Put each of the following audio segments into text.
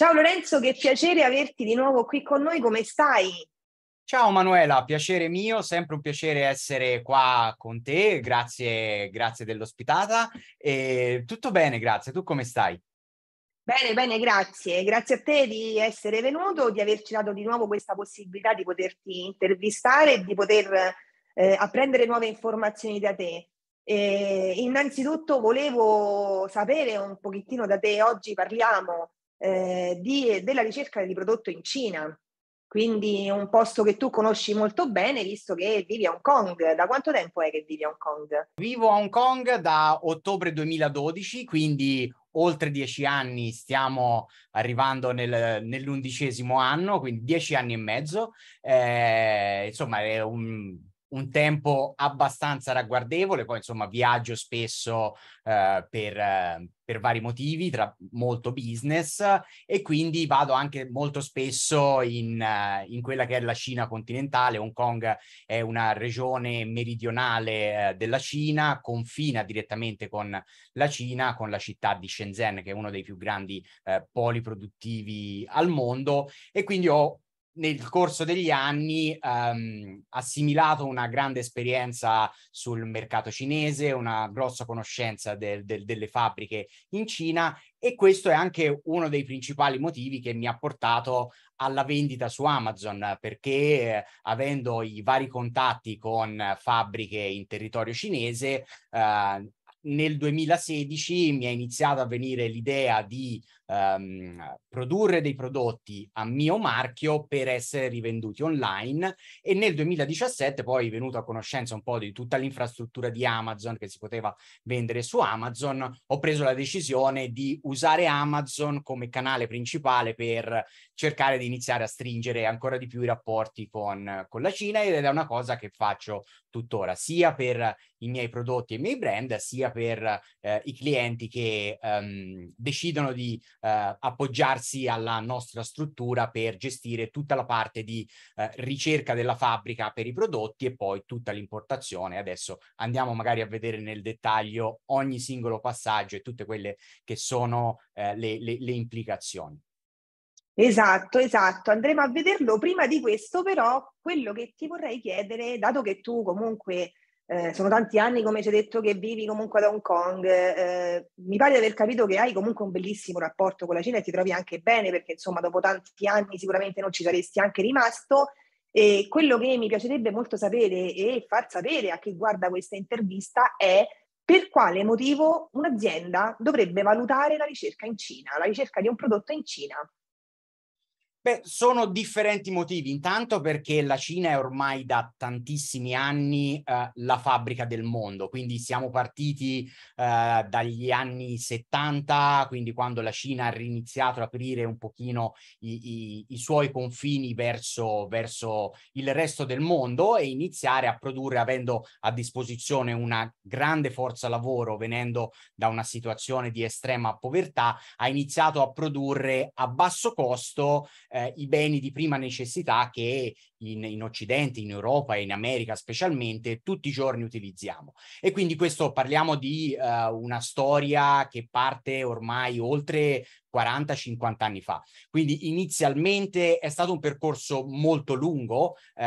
Ciao Lorenzo, che piacere averti di nuovo qui con noi, come stai? Ciao Manuela, piacere mio, sempre un piacere essere qua con te, grazie, grazie dell'ospitata. E tutto bene, grazie, tu come stai? Bene, bene, grazie. Grazie a te di essere venuto, di averci dato di nuovo questa possibilità di poterti intervistare e di poter eh, apprendere nuove informazioni da te. E innanzitutto volevo sapere un pochettino da te, oggi parliamo eh, di, della ricerca di prodotto in Cina. Quindi un posto che tu conosci molto bene, visto che vivi a Hong Kong. Da quanto tempo è che vivi a Hong Kong? Vivo a Hong Kong da ottobre 2012, quindi oltre dieci anni, stiamo arrivando nel, nell'undicesimo anno, quindi dieci anni e mezzo. Eh, insomma, è un, un, tempo abbastanza ragguardevole, poi insomma viaggio spesso eh, per, per vari motivi, tra molto business, e quindi vado anche molto spesso in, eh, in quella che è la Cina continentale. Hong Kong è una regione meridionale eh, della Cina, confina direttamente con la Cina, con la città di Shenzhen, che è uno dei più grandi eh, poli produttivi al mondo, e quindi ho nel corso degli anni ehm, assimilato una grande esperienza sul mercato cinese, una grossa conoscenza del, del, delle fabbriche in Cina e questo è anche uno dei principali motivi che mi ha portato alla vendita su Amazon perché eh, avendo i vari contatti con fabbriche in territorio cinese eh, nel 2016 mi è iniziata a venire l'idea di ehm, produrre dei prodotti a mio marchio per essere rivenduti online e nel 2017 poi venuto a conoscenza un po' di tutta l'infrastruttura di Amazon che si poteva vendere su Amazon, ho preso la decisione di usare Amazon come canale principale per cercare di iniziare a stringere ancora di più i rapporti con, con la Cina ed è una cosa che faccio tuttora, sia per i miei prodotti e i miei brand, sia per eh, i clienti che ehm, decidono di eh, appoggiarsi alla nostra struttura per gestire tutta la parte di eh, ricerca della fabbrica per i prodotti e poi tutta l'importazione. Adesso andiamo magari a vedere nel dettaglio ogni singolo passaggio e tutte quelle che sono eh, le, le, le implicazioni. Esatto, esatto, andremo a vederlo. Prima di questo però quello che ti vorrei chiedere, dato che tu comunque eh, sono tanti anni, come ci hai detto, che vivi comunque ad Hong Kong. Eh, mi pare di aver capito che hai comunque un bellissimo rapporto con la Cina e ti trovi anche bene, perché insomma, dopo tanti anni sicuramente non ci saresti anche rimasto. E quello che mi piacerebbe molto sapere e far sapere a chi guarda questa intervista è per quale motivo un'azienda dovrebbe valutare la ricerca in Cina, la ricerca di un prodotto in Cina. Beh, sono differenti motivi. Intanto perché la Cina è ormai da tantissimi anni eh, la fabbrica del mondo, quindi siamo partiti eh, dagli anni 70, quindi quando la Cina ha riniziato ad aprire un pochino i, i, i suoi confini verso, verso, il resto del mondo e iniziare a produrre avendo a disposizione una grande forza lavoro, venendo da una situazione di estrema povertà, ha iniziato a produrre a basso costo eh, i beni di prima necessità che in, in Occidente, in Europa e in America specialmente tutti i giorni utilizziamo. E quindi questo parliamo di eh, una storia che parte ormai oltre 40-50 anni fa. Quindi inizialmente è stato un percorso molto lungo, eh,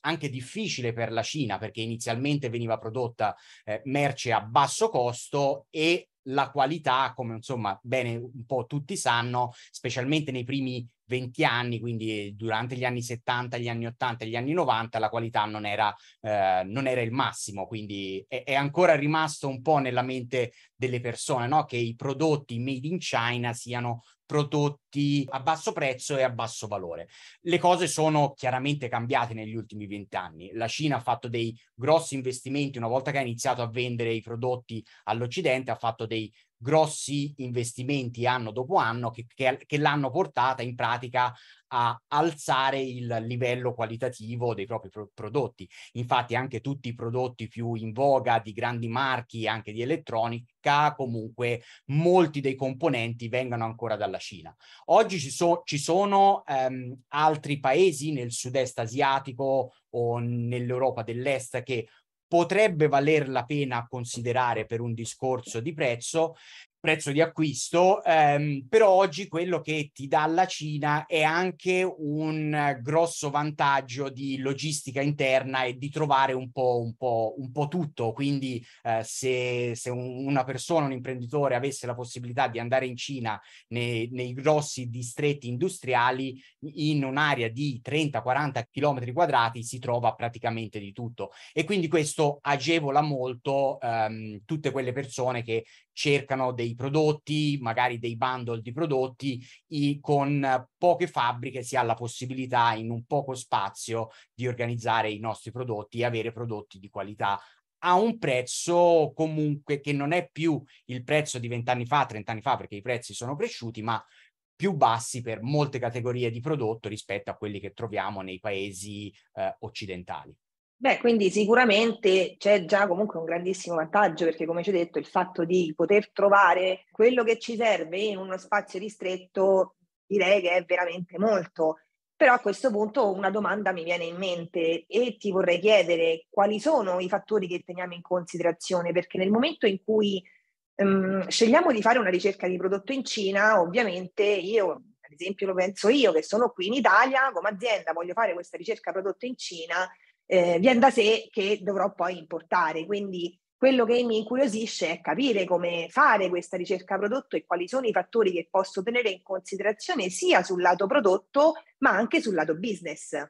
anche difficile per la Cina perché inizialmente veniva prodotta eh, merce a basso costo e la qualità, come insomma bene un po' tutti sanno, specialmente nei primi 20 anni, quindi eh, durante gli anni 70, gli anni 80 e gli anni 90 la qualità non era, eh, non era il massimo, quindi è, è, ancora rimasto un po' nella mente delle persone, no? che i prodotti made in China siano prodotti a basso prezzo e a basso valore. Le cose sono chiaramente cambiate negli ultimi vent'anni. La Cina ha fatto dei grossi investimenti una volta che ha iniziato a vendere i prodotti all'Occidente, ha fatto dei grossi investimenti anno dopo anno che, che, che l'hanno portata in pratica a alzare il livello qualitativo dei propri pro- prodotti. Infatti anche tutti i prodotti più in voga di grandi marchi, anche di elettronica, comunque molti dei componenti vengono ancora dalla Cina. Oggi ci, so- ci sono ehm, altri paesi nel sud-est asiatico o nell'Europa dell'Est che potrebbe valer la pena considerare per un discorso di prezzo, prezzo di acquisto, ehm, però oggi quello che ti dà la Cina è anche un grosso vantaggio di logistica interna e di trovare un po', un po', un po tutto. Quindi eh, se, se una persona, un imprenditore avesse la possibilità di andare in Cina nei, nei grossi distretti industriali, in un'area di 30-40 km quadrati si trova praticamente di tutto. E quindi questo agevola molto ehm, tutte quelle persone che cercano dei dei prodotti, magari dei bundle di prodotti, e con poche fabbriche si ha la possibilità in un poco spazio di organizzare i nostri prodotti e avere prodotti di qualità a un prezzo comunque che non è più il prezzo di vent'anni fa, trent'anni fa, perché i prezzi sono cresciuti, ma più bassi per molte categorie di prodotto rispetto a quelli che troviamo nei paesi eh, occidentali. Beh, quindi sicuramente c'è già comunque un grandissimo vantaggio perché, come ci ho detto, il fatto di poter trovare quello che ci serve in uno spazio ristretto direi che è veramente molto. Però a questo punto una domanda mi viene in mente e ti vorrei chiedere quali sono i fattori che teniamo in considerazione, perché nel momento in cui um, scegliamo di fare una ricerca di prodotto in Cina, ovviamente io ad esempio lo penso io che sono qui in Italia come azienda, voglio fare questa ricerca prodotto in Cina, eh, viene da sé che dovrò poi importare. Quindi quello che mi incuriosisce è capire come fare questa ricerca prodotto e quali sono i fattori che posso tenere in considerazione sia sul lato prodotto ma anche sul lato business.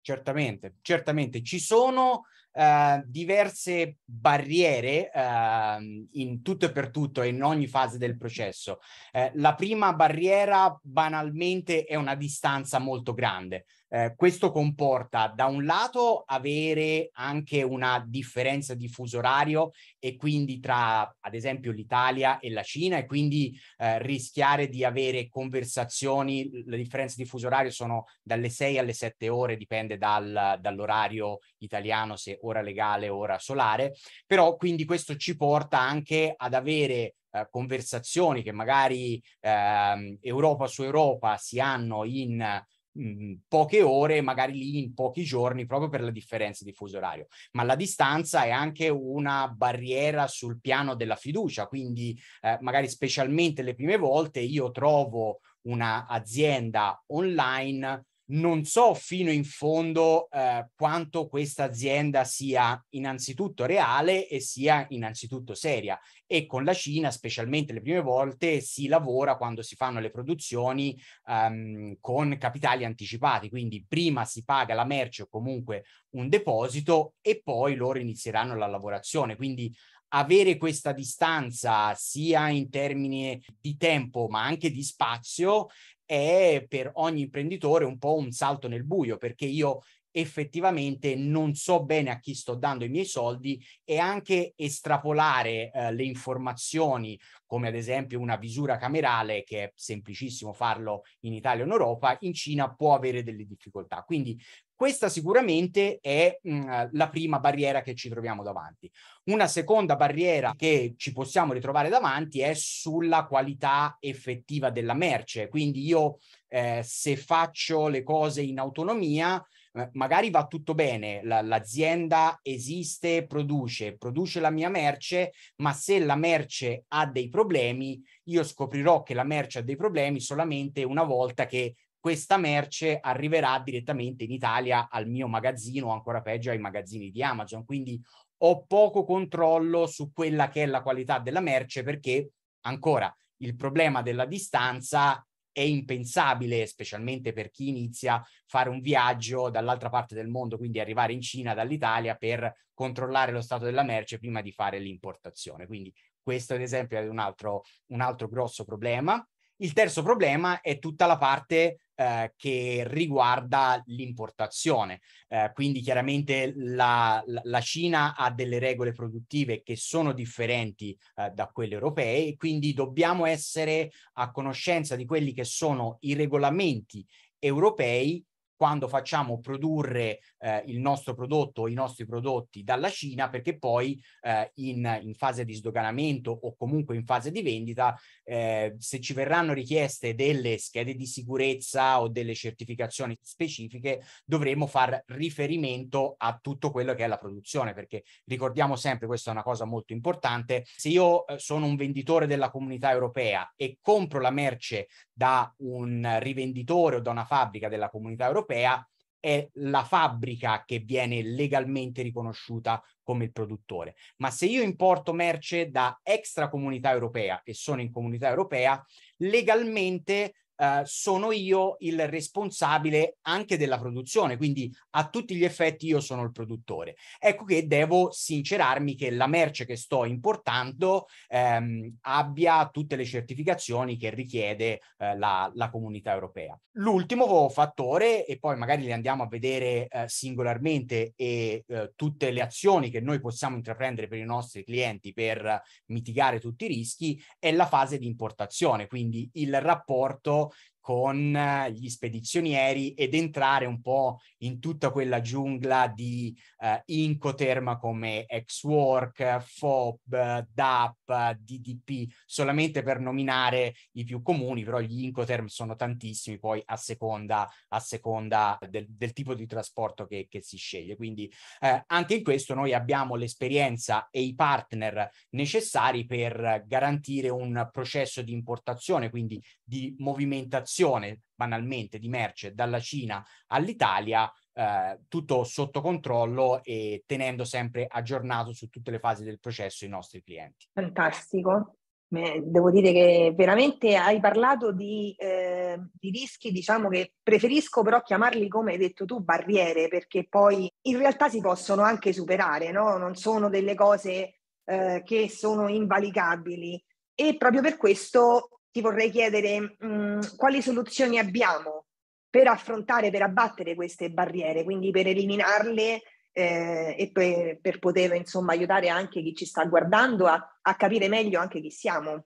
Certamente, certamente. Ci sono uh, diverse barriere uh, in tutto e per tutto, e in ogni fase del processo. Uh, la prima barriera banalmente è una distanza molto grande. Eh, questo comporta da un lato avere anche una differenza di fuso orario e quindi tra ad esempio l'Italia e la Cina e quindi eh, rischiare di avere conversazioni, la differenza di fuso orario sono dalle 6 alle 7 ore, dipende dal, dall'orario italiano se ora legale o ora solare, però quindi questo ci porta anche ad avere eh, conversazioni che magari eh, Europa su Europa si hanno in mh, poche ore, magari lì in pochi giorni, proprio per la differenza di fuso orario. Ma la distanza è anche una barriera sul piano della fiducia, quindi eh, magari specialmente le prime volte io trovo un'azienda online non so fino in fondo eh, quanto questa azienda sia innanzitutto reale e sia innanzitutto seria. E con la Cina, specialmente le prime volte, si lavora quando si fanno le produzioni ehm, con capitali anticipati, quindi prima si paga la merce o comunque un deposito e poi loro inizieranno la lavorazione. Quindi avere questa distanza sia in termini di tempo ma anche di spazio è per ogni imprenditore un po' un salto nel buio, perché io effettivamente non so bene a chi sto dando i miei soldi e anche estrapolare eh, le informazioni, come ad esempio una visura camerale, che è semplicissimo farlo in Italia o in Europa, in Cina può avere delle difficoltà. Quindi questa sicuramente è mh, mm, la prima barriera che ci troviamo davanti. Una seconda barriera che ci possiamo ritrovare davanti è sulla qualità effettiva della merce. Quindi io eh, se faccio le cose in autonomia, eh, magari va tutto bene, la, l'azienda esiste, produce, produce la mia merce, ma se la merce ha dei problemi, io scoprirò che la merce ha dei problemi solamente una volta che questa merce arriverà direttamente in Italia al mio magazzino o ancora peggio ai magazzini di Amazon. Quindi ho poco controllo su quella che è la qualità della merce perché ancora il problema della distanza è impensabile, specialmente per chi inizia a fare un viaggio dall'altra parte del mondo, quindi arrivare in Cina dall'Italia per controllare lo stato della merce prima di fare l'importazione. Quindi questo ad esempio è un altro, un altro grosso problema. Il terzo problema è tutta la parte eh, che riguarda l'importazione. Eh, quindi chiaramente la, la, Cina ha delle regole produttive che sono differenti eh, da quelle europee, quindi dobbiamo essere a conoscenza di quelli che sono i regolamenti europei quando facciamo produrre eh, il nostro prodotto o i nostri prodotti dalla Cina perché poi eh, in, in, fase di sdoganamento o comunque in fase di vendita eh, se ci verranno richieste delle schede di sicurezza o delle certificazioni specifiche dovremo far riferimento a tutto quello che è la produzione perché ricordiamo sempre questa è una cosa molto importante se io eh, sono un venditore della comunità europea e compro la merce da un rivenditore o da una fabbrica della comunità europea è la fabbrica che viene legalmente riconosciuta come il produttore. Ma se io importo merce da extra comunità europea e sono in comunità europea, legalmente eh, sono io il responsabile anche della produzione, quindi a tutti gli effetti io sono il produttore. Ecco che devo sincerarmi che la merce che sto importando ehm, abbia tutte le certificazioni che richiede eh, la, la, comunità europea. L'ultimo fattore, e poi magari li andiamo a vedere eh, singolarmente e eh, tutte le azioni che noi possiamo intraprendere per i nostri clienti per mitigare tutti i rischi, è la fase di importazione, quindi il rapporto con eh, gli spedizionieri ed entrare un po' in tutta quella giungla di eh, incoterma come Xwork, FOB, DAP, DDP, solamente per nominare i più comuni, però gli incoterm sono tantissimi poi a seconda, a seconda del, del, tipo di trasporto che, che si sceglie. Quindi eh, anche in questo noi abbiamo l'esperienza e i partner necessari per garantire un processo di importazione, quindi di movimentazione importazione banalmente di merce dalla Cina all'Italia, eh, tutto sotto controllo e tenendo sempre aggiornato su tutte le fasi del processo i nostri clienti. Fantastico. Devo dire che veramente hai parlato di, eh, di, rischi, diciamo che preferisco però chiamarli, come hai detto tu, barriere, perché poi in realtà si possono anche superare, no? non sono delle cose eh, che sono invalicabili. E proprio per questo ti vorrei chiedere mh, quali soluzioni abbiamo per affrontare, per abbattere queste barriere, quindi per eliminarle eh, e per, per, poter insomma aiutare anche chi ci sta guardando a, a capire meglio anche chi siamo.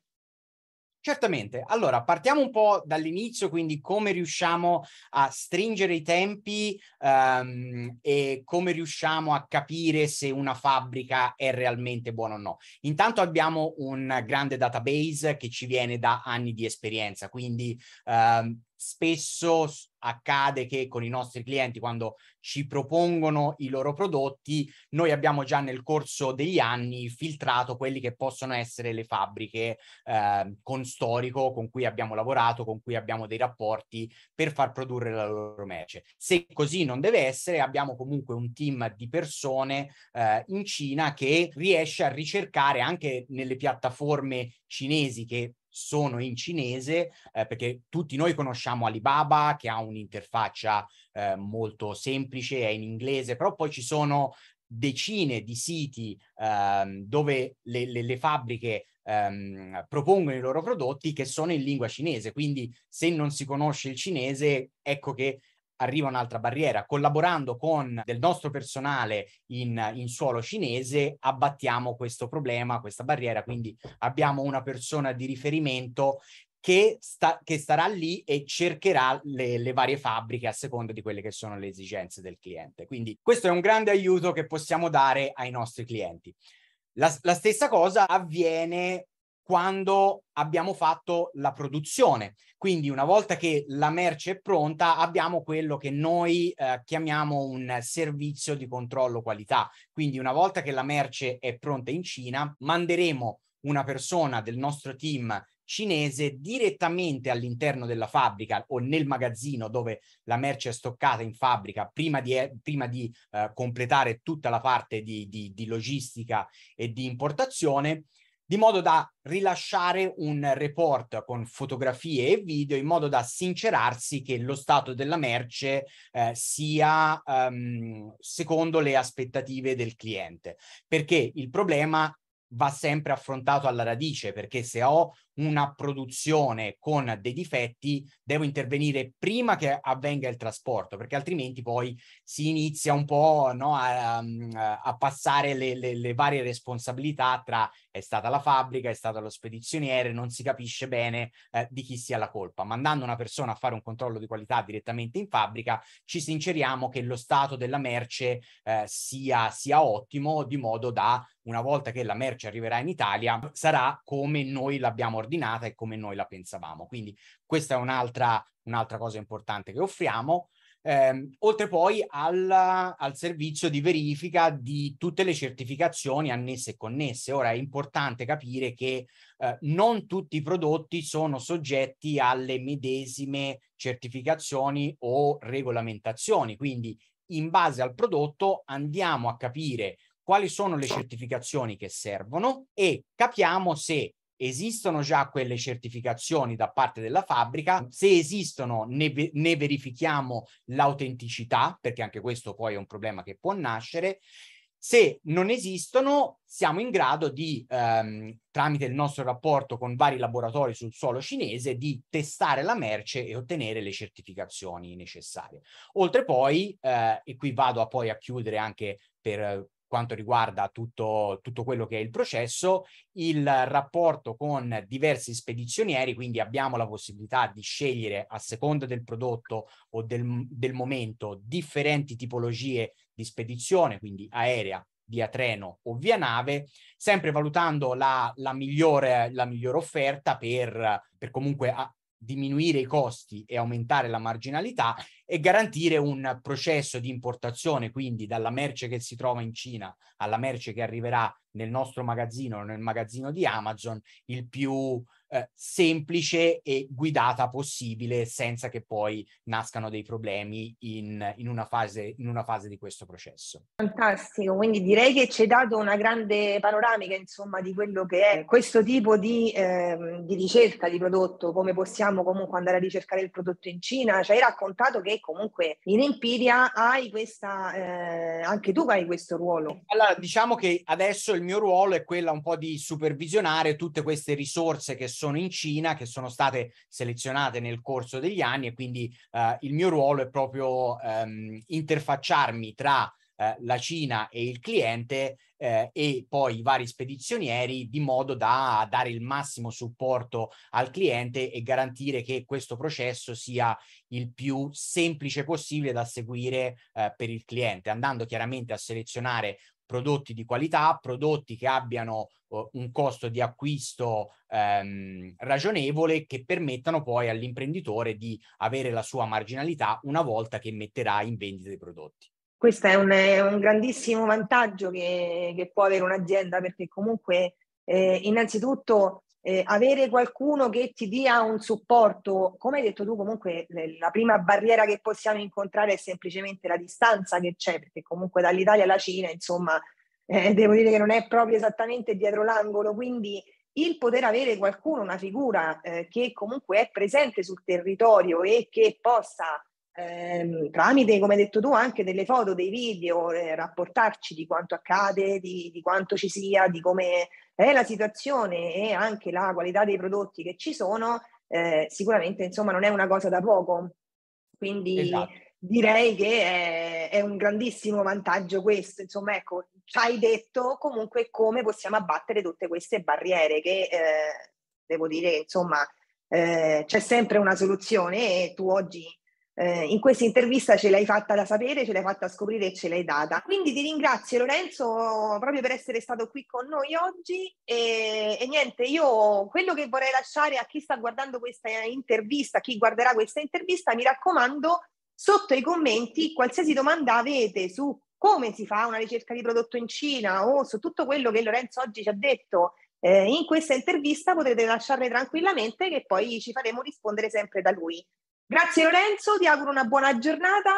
Certamente, allora partiamo un po' dall'inizio, quindi come riusciamo a stringere i tempi um, e come riusciamo a capire se una fabbrica è realmente buona o no. Intanto abbiamo un grande database che ci viene da anni di esperienza, quindi um, spesso accade che con i nostri clienti quando ci propongono i loro prodotti noi abbiamo già nel corso degli anni filtrato quelli che possono essere le fabbriche eh, con storico con cui abbiamo lavorato con cui abbiamo dei rapporti per far produrre la loro merce se così non deve essere abbiamo comunque un team di persone eh, in Cina che riesce a ricercare anche nelle piattaforme cinesi che sono in cinese, eh, perché tutti noi conosciamo Alibaba che ha un'interfaccia eh, molto semplice, è in inglese, però poi ci sono decine di siti ehm, dove le, le, le fabbriche ehm, propongono i loro prodotti che sono in lingua cinese. Quindi se non si conosce il cinese, ecco che arriva un'altra barriera. Collaborando con del nostro personale in, in, suolo cinese, abbattiamo questo problema, questa barriera. Quindi abbiamo una persona di riferimento che, sta, che starà lì e cercherà le, le varie fabbriche a seconda di quelle che sono le esigenze del cliente. Quindi questo è un grande aiuto che possiamo dare ai nostri clienti. La, la, stessa cosa avviene quando abbiamo fatto la produzione. Quindi una volta che la merce è pronta, abbiamo quello che noi eh, chiamiamo un servizio di controllo qualità. Quindi una volta che la merce è pronta in Cina, manderemo una persona del nostro team cinese direttamente all'interno della fabbrica o nel magazzino dove la merce è stoccata in fabbrica prima di, eh, prima di eh, completare tutta la parte di, di, di logistica e di importazione di modo da rilasciare un report con fotografie e video in modo da sincerarsi che lo stato della merce eh, sia um, secondo le aspettative del cliente. Perché il problema va sempre affrontato alla radice, perché se ho una produzione con dei difetti, devo intervenire prima che avvenga il trasporto, perché altrimenti poi si inizia un po' no, a, mm, a, passare le, le, le, varie responsabilità tra è stata la fabbrica, è stato lo spedizioniere, non si capisce bene eh, di chi sia la colpa. Mandando una persona a fare un controllo di qualità direttamente in fabbrica, ci sinceriamo che lo stato della merce eh, sia, sia ottimo, di modo da una volta che la merce arriverà in Italia, sarà come noi l'abbiamo ordinata e come noi la pensavamo. Quindi questa è un'altra, un'altra cosa importante che offriamo. Eh, oltre poi alla, al servizio di verifica di tutte le certificazioni annesse e connesse. Ora è importante capire che eh, non tutti i prodotti sono soggetti alle medesime certificazioni o regolamentazioni, quindi in base al prodotto andiamo a capire quali sono le certificazioni che servono e capiamo se esistono già quelle certificazioni da parte della fabbrica, mm. se esistono ne, ne verifichiamo l'autenticità, perché anche questo poi è un problema che può nascere. Se non esistono, siamo in grado di, ehm, tramite il nostro rapporto con vari laboratori sul suolo cinese, di testare la merce e ottenere le certificazioni necessarie. Oltre poi, eh, e qui vado a poi a chiudere anche per quanto riguarda tutto, tutto quello che è il processo, il rapporto con diversi spedizionieri, quindi abbiamo la possibilità di scegliere a seconda del prodotto o del, del momento differenti tipologie di spedizione, quindi aerea, via treno o via nave, sempre valutando la, la, migliore, la migliore offerta per, per comunque a, diminuire i costi e aumentare la marginalità e garantire un processo di importazione, quindi dalla merce che si trova in Cina alla merce che arriverà nel nostro magazzino, nel magazzino di Amazon, il più eh, semplice e guidata possibile senza che poi nascano dei problemi in, in, una fase, in, una fase, di questo processo. Fantastico, quindi direi che ci hai dato una grande panoramica insomma di quello che è questo tipo di, eh, di ricerca di prodotto, come possiamo comunque andare a ricercare il prodotto in Cina, ci hai raccontato che comunque in Empiria hai questa, eh, anche tu hai questo ruolo. Allora diciamo che adesso il mio ruolo è quello un po' di supervisionare tutte queste risorse che sono sono in Cina, che sono state selezionate nel corso degli anni e quindi eh, il mio ruolo è proprio ehm, interfacciarmi tra eh, la Cina e il cliente eh, e poi i vari spedizionieri di modo da dare il massimo supporto al cliente e garantire che questo processo sia il più semplice possibile da seguire eh, per il cliente, andando chiaramente a selezionare prodotti di qualità, prodotti che abbiano uh, un costo di acquisto ehm, ragionevole che permettano poi all'imprenditore di avere la sua marginalità una volta che metterà in vendita i prodotti. Questo è un, è un grandissimo vantaggio che, che, può avere un'azienda perché comunque eh, innanzitutto eh, avere qualcuno che ti dia un supporto, come hai detto tu comunque la prima barriera che possiamo incontrare è semplicemente la distanza che c'è, perché comunque dall'Italia alla Cina, insomma, eh, devo dire che non è proprio esattamente dietro l'angolo, quindi il poter avere qualcuno, una figura eh, che comunque è presente sul territorio e che possa ehm, tramite, come hai detto tu, anche delle foto, dei video, eh, rapportarci di quanto accade, di, di quanto ci sia, di come è la situazione e anche la qualità dei prodotti che ci sono, eh, sicuramente insomma non è una cosa da poco. Quindi esatto. direi che è, è, un grandissimo vantaggio questo. Insomma, ecco, ci hai detto comunque come possiamo abbattere tutte queste barriere che eh, devo dire, insomma, eh, c'è sempre una soluzione e tu oggi eh, in questa intervista ce l'hai fatta da sapere, ce l'hai fatta scoprire e ce l'hai data. Quindi ti ringrazio Lorenzo proprio per essere stato qui con noi oggi e, e niente, io quello che vorrei lasciare a chi sta guardando questa intervista, a chi guarderà questa intervista, mi raccomando sotto i commenti qualsiasi domanda avete su come si fa una ricerca di prodotto in Cina o su tutto quello che Lorenzo oggi ci ha detto eh, in questa intervista potrete lasciarle tranquillamente che poi ci faremo rispondere sempre da lui. Grazie Lorenzo, ti auguro una buona giornata.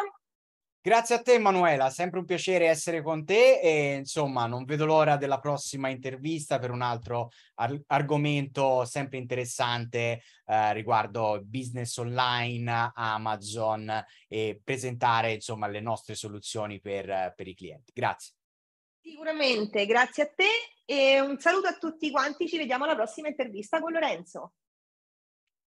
Grazie a te Emanuela, sempre un piacere essere con te e insomma non vedo l'ora della prossima intervista per un altro ar- argomento sempre interessante eh, riguardo business online, Amazon e presentare insomma le nostre soluzioni per, per i clienti. Grazie. Sicuramente, grazie a te e un saluto a tutti quanti, ci vediamo alla prossima intervista con Lorenzo.